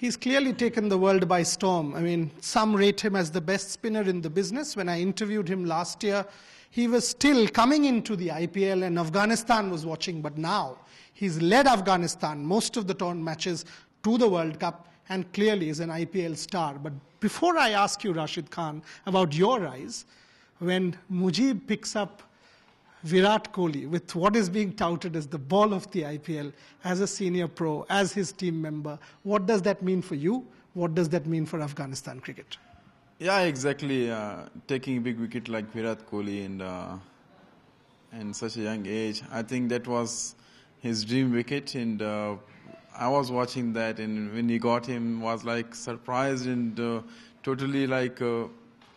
He's clearly taken the world by storm. I mean, some rate him as the best spinner in the business. When I interviewed him last year, he was still coming into the IPL and Afghanistan was watching, but now he's led Afghanistan most of the torn matches to the World Cup and clearly is an IPL star. But before I ask you, Rashid Khan, about your rise, when Mujib picks up Virat Kohli, with what is being touted as the ball of the IPL, as a senior pro, as his team member, what does that mean for you? What does that mean for Afghanistan cricket? Yeah, exactly. Uh, taking a big wicket like Virat Kohli and uh, and such a young age, I think that was his dream wicket, and uh, I was watching that, and when he got him, was like surprised and uh, totally like uh,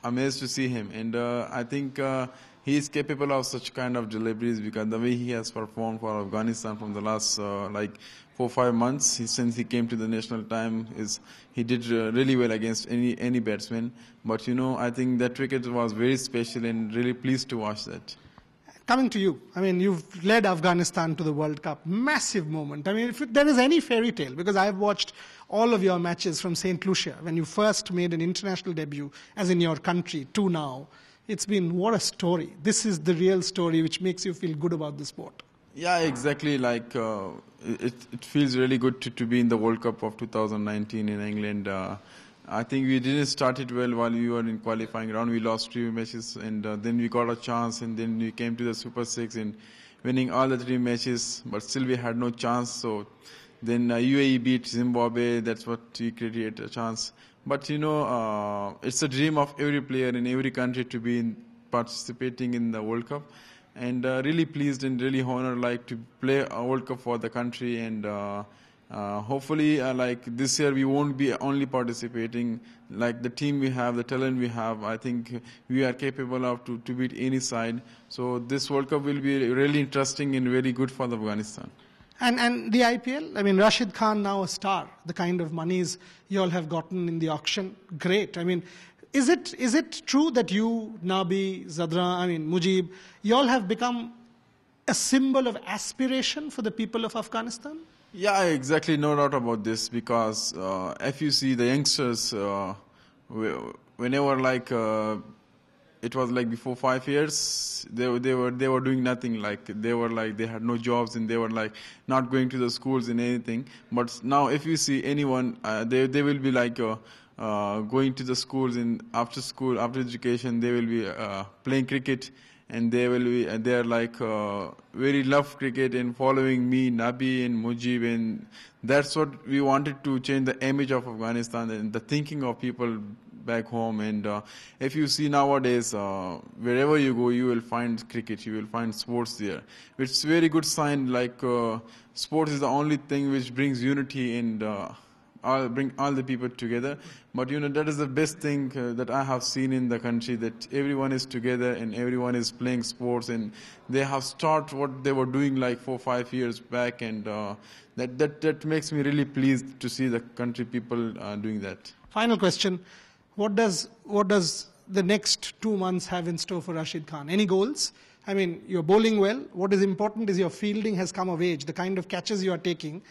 amazed to see him, and uh, I think uh, he is capable of such kind of deliveries because the way he has performed for Afghanistan from the last uh, like four five months since he came to the national time is he did uh, really well against any any batsman. But you know I think that wicket was very special and really pleased to watch that. Coming to you, I mean, you've led Afghanistan to the World Cup. Massive moment. I mean, if there is any fairy tale, because I've watched all of your matches from St. Lucia when you first made an international debut, as in your country, to now. It's been what a story. This is the real story which makes you feel good about the sport. Yeah, exactly. Like uh, it, it feels really good to, to be in the World Cup of 2019 in England. Uh, I think we didn't start it well while we were in qualifying round. We lost three matches, and uh, then we got a chance, and then we came to the Super Six and winning all the three matches. But still, we had no chance. So then uh, UAE beat Zimbabwe. That's what we created a chance. But you know, uh, it's a dream of every player in every country to be in, participating in the World Cup. And uh, really pleased and really honored, like to play a World Cup for the country. And uh, uh, hopefully, uh, like this year, we won't be only participating. Like the team we have, the talent we have, I think we are capable of to, to beat any side. So this World Cup will be really interesting and very good for Afghanistan. And, and the IPL, I mean, Rashid Khan now a star, the kind of monies you all have gotten in the auction, great. I mean, is it, is it true that you, Nabi, Zadra, I mean, Mujib, you all have become a symbol of aspiration for the people of Afghanistan? Yeah, I exactly. No doubt about this because uh, if you see the youngsters, uh, whenever like uh, it was like before five years they were they were they were doing nothing like they were like they had no jobs and they were like not going to the schools and anything but now if you see anyone uh, they they will be like uh, uh, going to the schools in after school after education they will be uh, playing cricket and they will be uh, they are like uh, very love cricket and following me Nabi and Mujib and that's what we wanted to change the image of Afghanistan and the thinking of people back home. And uh, if you see nowadays, uh, wherever you go, you will find cricket, you will find sports there, which is very good sign. Like uh, sports is the only thing which brings unity and uh, bring all the people together. But you know that is the best thing uh, that I have seen in the country that everyone is together and everyone is playing sports and they have stopped what they were doing like four five years back and uh, that that that makes me really pleased to see the country people doing that. Final question what does, what does the next two months have in store for Rashid Khan? Any goals? I mean, you're bowling well. What is important is your fielding has come of age. The kind of catches you are taking,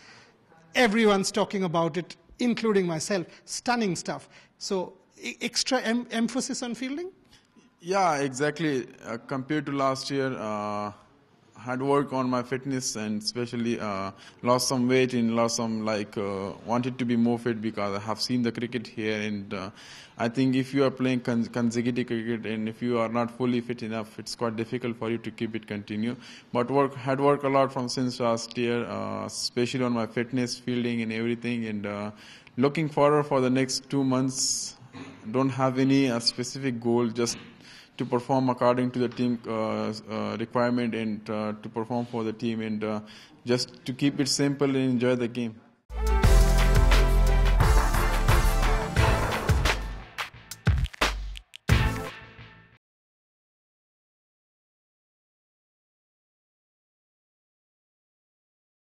everyone's talking about it, including myself. Stunning stuff. So, extra em emphasis on fielding? Yeah, exactly. Uh, compared to last year, uh, had work on my fitness and especially uh, lost some weight and lost some like uh, wanted to be more fit because I have seen the cricket here and uh, I think if you are playing consecutive cricket and if you are not fully fit enough, it's quite difficult for you to keep it continue. But work had worked a lot from since last year, uh, especially on my fitness, fielding, and everything. And uh, looking forward for the next two months. Don't have any uh, specific goal, just to perform according to the team uh, uh, requirement and uh, to perform for the team and just to keep it simple and enjoy the game.